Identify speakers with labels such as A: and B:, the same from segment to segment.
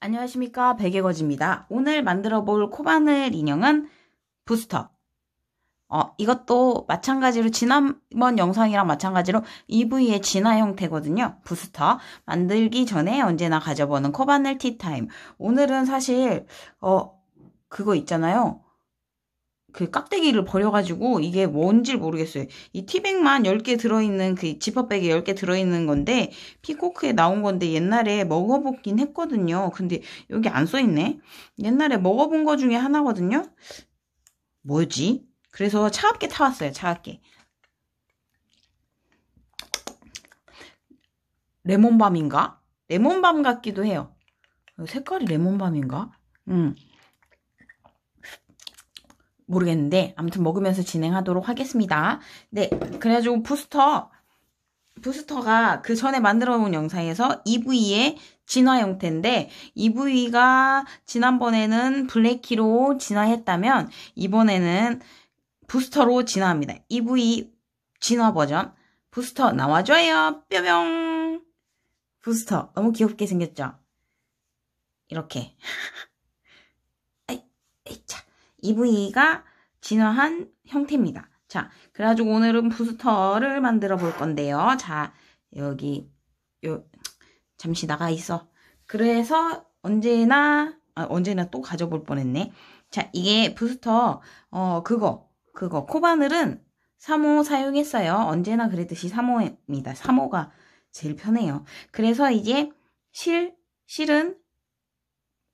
A: 안녕하십니까 백예거지입니다. 오늘 만들어 볼 코바늘 인형은 부스터 어, 이것도 마찬가지로 지난번 영상이랑 마찬가지로 EV의 진화 형태거든요. 부스터 만들기 전에 언제나 가져보는 코바늘 티타임 오늘은 사실 어 그거 있잖아요. 그 깍대기를 버려가지고 이게 뭔지 모르겠어요. 이 티백만 10개 들어있는 그 지퍼백에 10개 들어있는 건데 피코크에 나온 건데 옛날에 먹어보긴 했거든요. 근데 여기 안 써있네. 옛날에 먹어본 거 중에 하나거든요. 뭐지? 그래서 차갑게 타왔어요. 차갑게. 레몬밤인가? 레몬밤 같기도 해요. 색깔이 레몬밤인가? 음. 응. 모르겠는데 아무튼 먹으면서 진행하도록 하겠습니다. 네, 그래가지고 부스터 부스터가 그 전에 만들어 놓은 영상에서 EV의 진화 형태인데 EV가 지난번에는 블랙키로 진화했다면 이번에는 부스터로 진화합니다. EV 진화 버전 부스터 나와줘요. 뾰병 부스터 너무 귀엽게 생겼죠? 이렇게 아이, 아이 차. EV가 진화한 형태입니다. 자, 그래가지고 오늘은 부스터를 만들어 볼 건데요. 자, 여기 요 잠시 나가 있어. 그래서 언제나 아, 언제나 또 가져볼 뻔했네. 자, 이게 부스터 어 그거 그거 코바늘은 3호 사용했어요. 언제나 그랬듯이 3호입니다. 3호가 제일 편해요. 그래서 이제 실 실은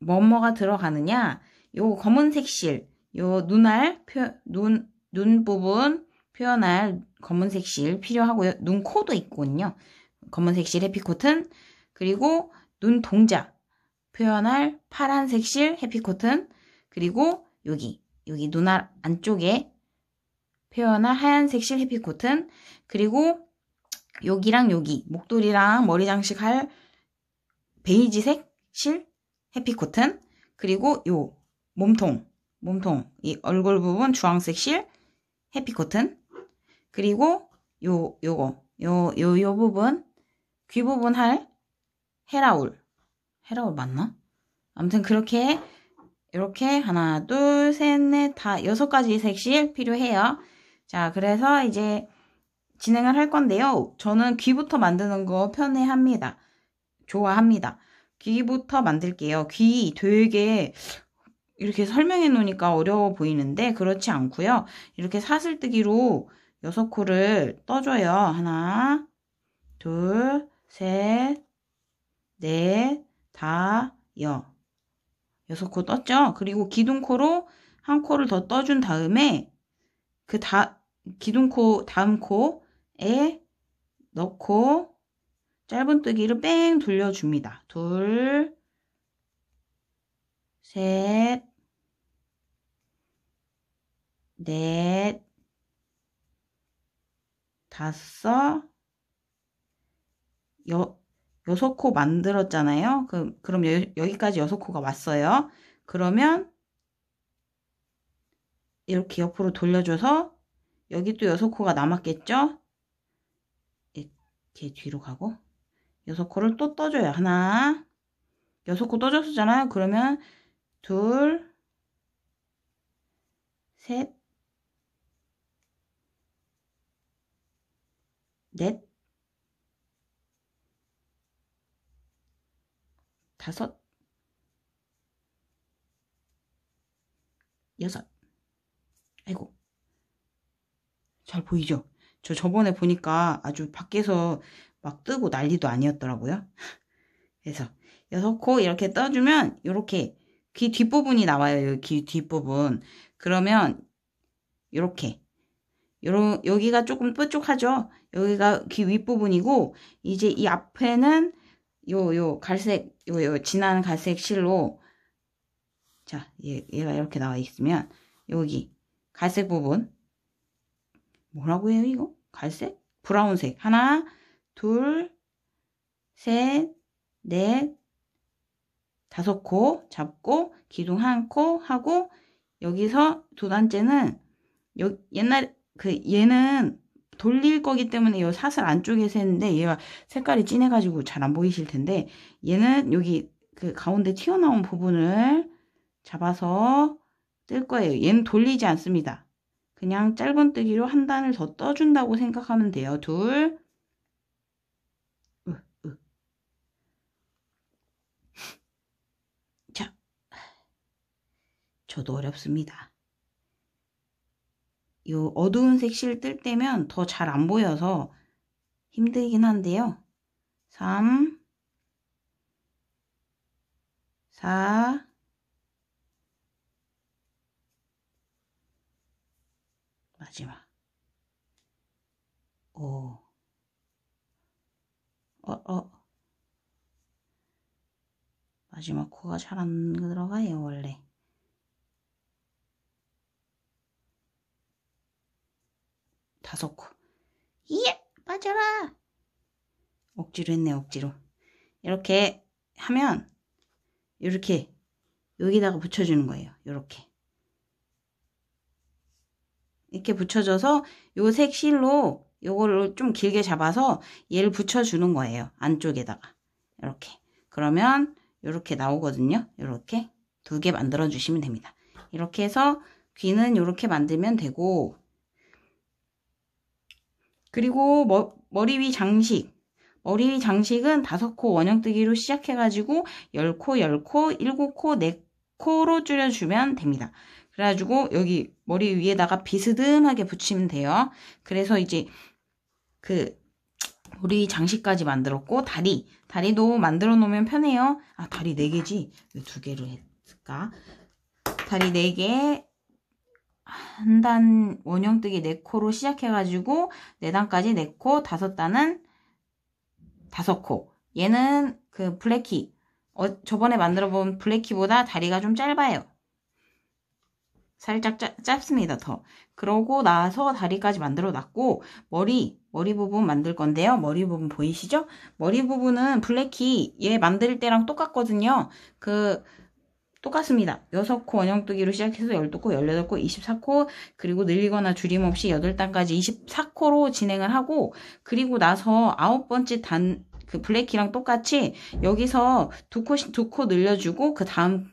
A: 뭐뭐가 들어가느냐? 요 검은색 실요 눈알 표, 눈, 눈 부분 표현할 검은색 실 필요하고요. 눈, 코도 있군요. 검은색 실 해피코튼 그리고 눈 동자 표현할 파란색 실 해피코튼 그리고 여기 여기 눈알 안쪽에 표현할 하얀색 실 해피코튼 그리고 여기랑 여기 목도리랑 머리 장식할 베이지색 실 해피코튼 그리고 요 몸통 몸통, 이 얼굴 부분 주황색 실, 해피코튼, 그리고 요, 요거, 요, 요, 요 부분, 귀 부분 할 헤라울. 헤라울 맞나? 아무튼 그렇게, 이렇게 하나, 둘, 셋, 넷, 다 여섯 가지 색실 필요해요. 자, 그래서 이제 진행을 할 건데요. 저는 귀부터 만드는 거 편해합니다. 좋아합니다. 귀부터 만들게요. 귀 되게 이렇게 설명해 놓으니까 어려워 보이는데 그렇지 않고요. 이렇게 사슬뜨기로 6코를 떠줘요. 하나, 둘, 셋, 넷, 다, 여. 6코 떴죠? 그리고 기둥코로 한 코를 더 떠준 다음에 그 다, 기둥코 다음 코에 넣고 짧은뜨기를 뺑 돌려줍니다. 둘, 셋, 넷, 다섯, 여, 여섯 코 만들었잖아요. 그, 그럼 여, 여기까지 여섯 코가 왔어요. 그러면 이렇게 옆으로 돌려줘서 여기 또 여섯 코가 남았겠죠? 이렇게 뒤로 가고 여섯 코를 또 떠줘요. 하나, 여섯 코 떠줬었잖아요. 그러면 둘, 셋, 넷, 다섯, 여섯. 아이고. 잘 보이죠? 저 저번에 보니까 아주 밖에서 막 뜨고 난리도 아니었더라고요. 그래서 여섯 코 이렇게 떠주면 이렇게 귀 뒷부분이 나와요. 귀 뒷부분. 그러면 이렇게 요런 여기가 조금 뾰족하죠. 여기가 귀 윗부분이고 이제 이 앞에는 요요 요 갈색 요요 요 진한 갈색 실로 자, 얘, 얘가 이렇게 나와 있으면 여기 갈색 부분 뭐라고 해요, 이거? 갈색? 브라운색. 하나, 둘, 셋, 넷, 다섯 코 잡고 기둥 한 코 하고 여기서 두 단째는 여, 옛날 그 얘는 돌릴 거기 때문에 이 사슬 안쪽에샜는데 얘가 색깔이 진해가지고 잘 안 보이실 텐데 얘는 여기 그 가운데 튀어나온 부분을 잡아서 뜰 거예요. 얘는 돌리지 않습니다. 그냥 짧은뜨기로 한 단을 더 떠준다고 생각하면 돼요. 둘, 저도 어렵습니다. 이 어두운 색 실 뜰 때면 더 잘 안 보여서 힘들긴 한데요. 3 4 마지막 5 어, 어. 마지막 코가 잘 안 들어가요, 원래. 다섯 코. 예! 빠져라! 억지로 했네, 억지로. 이렇게 하면, 이렇게 여기다가 붙여주는 거예요. 이렇게. 이렇게 붙여줘서 요색 실로 요거를 좀 길게 잡아서 얘를 붙여주는 거예요. 안쪽에다가. 이렇게. 그러면 이렇게 나오거든요. 이렇게 두 개 만들어 주시면 됩니다. 이렇게 해서 귀는 이렇게 만들면 되고 그리고 머, 머리 위 장식 머리 위 장식은 5코 원형뜨기로 시작해가지고 1 0코1 0코7코4코로 줄여주면 됩니다. 그래가지고 여기 머리 위에다가 비스듬하게 붙이면 돼요. 그래서 이제 그 머리 장식까지 만들었고 다리 다리도 만들어 놓으면 편해요. 아 다리 4개지 왜 2개를 했을까? 다리 4개 한단 원형뜨기 4코로 시작해가지고 4단까지 4코, 5단은 5코. 얘는 그 블랙키, 어, 저번에 만들어 본 블랙키보다 다리가 좀 짧아요. 살짝 짜, 짧습니다, 더. 그러고 나서 다리까지 만들어 놨고, 머리, 머리 부분 만들 건데요. 머리 부분 보이시죠? 머리 부분은 블랙키 얘 만들 때랑 똑같거든요. 그 똑같습니다. 6코 원형뜨기로 시작해서 12코, 18코, 24코 그리고 늘리거나 줄임없이 8단까지 24코로 진행을 하고 그리고 나서 아홉 번째 단 그 블랙키랑 똑같이 여기서 2 코씩 코 늘려주고 그 다음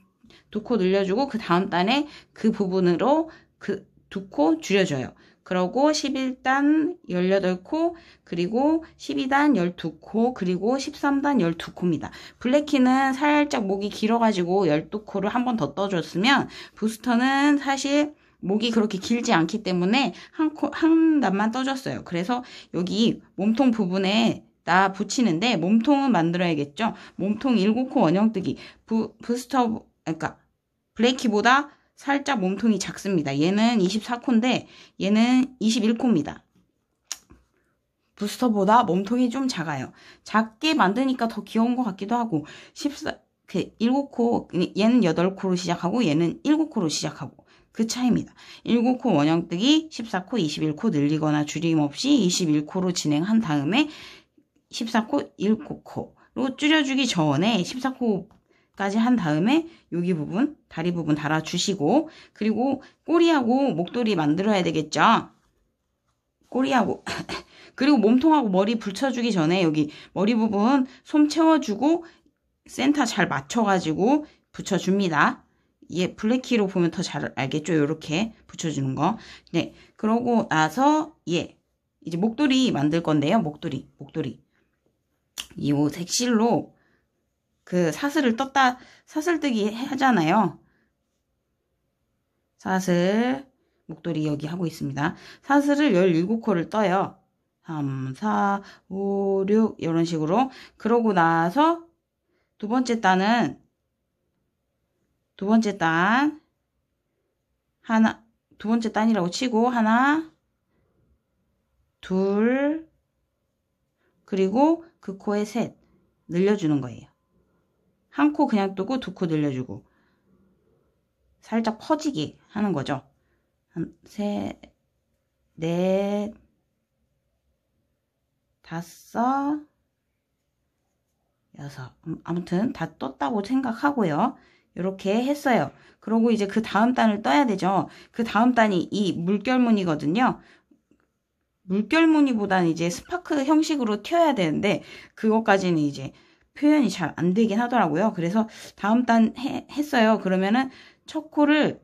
A: 두 코 늘려주고 그 다음 단에 그 부분으로 그 두 코 줄여줘요. 그러고 11단 18코, 그리고 12단 12코, 그리고 13단 12코입니다. 블랙키는 살짝 목이 길어가지고 12코를 한 번 더 떠줬으면 부스터는 사실 목이 그렇게 길지 않기 때문에 한, 코, 한 단만 떠줬어요. 그래서 여기 몸통 부분에 다 붙이는데 몸통은 만들어야겠죠. 몸통 7코 원형뜨기 부, 부스터 그러니까 블랙키보다 살짝 몸통이 작습니다. 얘는 24코인데 얘는 21코입니다. 부스터보다 몸통이 좀 작아요. 작게 만드니까 더 귀여운 것 같기도 하고 14, 그 7코, 얘는 8코로 시작하고 얘는 7코로 시작하고 그 차이입니다. 7코 원형뜨기, 14코, 21코 늘리거나 줄임 없이 21코로 진행한 다음에 14코, 1코코로 줄여주기 전에 14코 까지 한 다음에 여기 부분 다리 부분 달아주시고 그리고 꼬리하고 목도리 만들어야 되겠죠 꼬리하고 그리고 몸통하고 머리 붙여주기 전에 여기 머리 부분 솜 채워주고 센터 잘 맞춰가지고 붙여줍니다 이게 블랙키로 보면 더 잘 알겠죠 이렇게 붙여주는 거네 그러고 나서 얘 예, 이제 목도리 만들 건데요 목도리 목도리 이 색실로 그 사슬을 떴다 사슬뜨기 하잖아요. 사슬 목도리 여기 하고 있습니다. 사슬을 17코를 떠요. 3, 4, 5, 6 이런 식으로 그러고 나서 두 번째 단은 두 번째 단 하나 두 번째 단이라고 치고 하나 둘 그리고 그 코에 셋 늘려주는 거예요. 한코 그냥 뜨고두 코 늘려주고 살짝 퍼지게 하는 거죠. 한 세, 넷, 네, 다섯, 여섯. 음, 아무튼 다 떴다고 생각하고요. 이렇게 했어요. 그러고 이제 그 다음 단을 떠야 되죠. 그 다음 단이 이 물결무늬거든요. 물결무늬보다는 이제 스파크 형식으로 튀어야 되는데 그것까지는 이제 표현이 잘 안 되긴 하더라고요. 그래서 다음 단 해, 했어요. 그러면은 첫 코를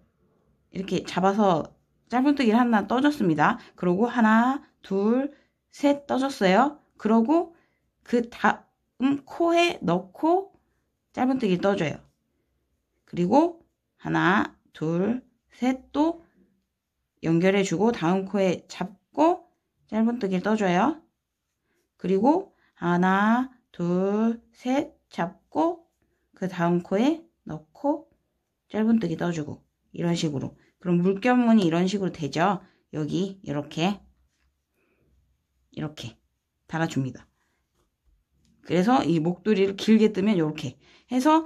A: 이렇게 잡아서 짧은뜨기를 하나 떠줬습니다. 그러고 하나, 둘, 셋 떠줬어요. 그러고 그 다음 코에 넣고 짧은뜨기를 떠줘요. 그리고 하나, 둘, 셋 또 연결해주고 다음 코에 잡고 짧은뜨기를 떠줘요. 그리고 하나, 둘, 셋 잡고 그 다음 코에 넣고 짧은뜨기 떠주고 이런 식으로 그럼 물결무늬 이런 식으로 되죠. 여기 이렇게 이렇게 달아줍니다. 그래서 이 목도리를 길게 뜨면 이렇게 해서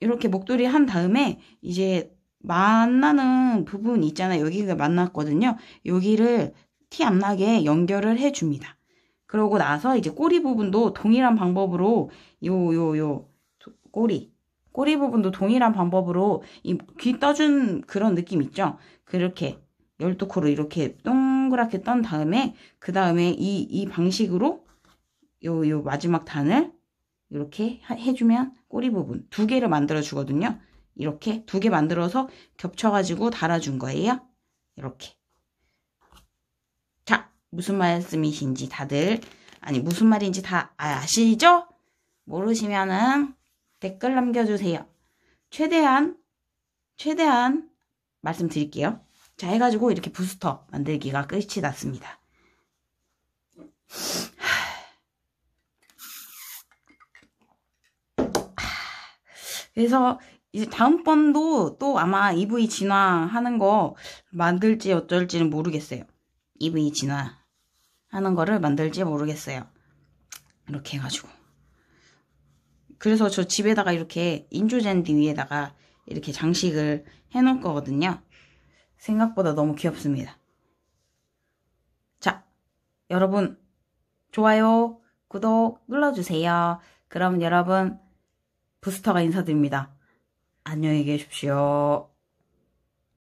A: 이렇게 목도리 한 다음에 이제 만나는 부분 있잖아요. 여기가 만났거든요. 여기를 티 안 나게 연결을 해줍니다. 그러고 나서 이제 꼬리 부분도 동일한 방법으로 요 요 요 꼬리 꼬리 부분도 동일한 방법으로 이 귀 떠준 그런 느낌 있죠? 그렇게 1 2 코로 이렇게 동그랗게 떤 다음에 그 다음에 이 이 방식으로 요 요 마지막 단을 이렇게 해주면 꼬리 부분 두 개를 만들어 주거든요. 이렇게 두 개 만들어서 겹쳐가지고 달아준 거예요. 이렇게. 무슨 말씀이신지 다들 아니 무슨 말인지 다 아, 아시죠? 모르시면은 댓글 남겨주세요. 최대한 최대한 말씀드릴게요. 자 해가지고 이렇게 부스터 만들기가 끝이 났습니다. 그래서 이제 다음번도 또 아마 EV 진화하는 거 만들지 어쩔지는 모르겠어요. EV 진화 하는 거를 만들지 모르겠어요. 이렇게 해가지고. 그래서 저 집에다가 이렇게 인조잔디 위에다가 이렇게 장식을 해놓을 거거든요. 생각보다 너무 귀엽습니다. 자, 여러분 좋아요, 구독 눌러주세요. 그럼 여러분 부스터가 인사드립니다. 안녕히 계십시오.